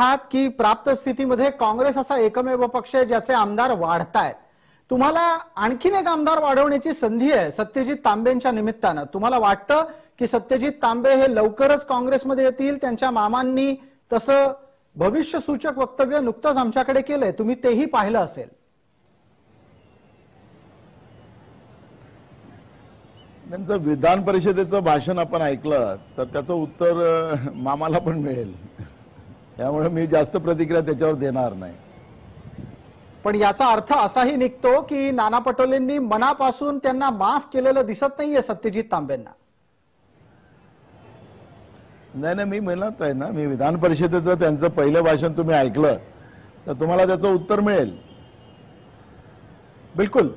आहात की प्राप्त स्थितीमध्ये काँग्रेस असा एकमेव पक्ष आहे ज्याचे आमदार वाढताय तुम्हाला आणखीन एक आमदार वाढवण्याची संधी आहे सत्यजित तांबेंच्या निमित्तानं तुम्हाला वाटतं की सत्यजित तांबे हे लवकरच काँग्रेसमध्ये येतील त्यांच्या मामांनी तसं भविष्य सूचक वक्तव्य नुकतंच आमच्याकडे केलंय तुम्ही तेही पाहिलं असेल त्यांचं विधान परिषदेचं भाषण आपण ऐकलं तर त्याचं उत्तर मामाला पण मिळेल त्यामुळे मी जास्त प्रतिक्रिया त्याच्यावर देणार नाही पण याचा अर्थ असाही निघतो की नाना पटोलेंनी मनापासून त्यांना माफ केलेलं दिसत नाहीये सत्यजित तांबेंना नाही नाही मी म्हणत आहे ना मी विधान परिषदेचं त्यांचं पहिलं भाषण तुम्ही ऐकलं तर तुम्हाला त्याचं उत्तर मिळेल बिलकुल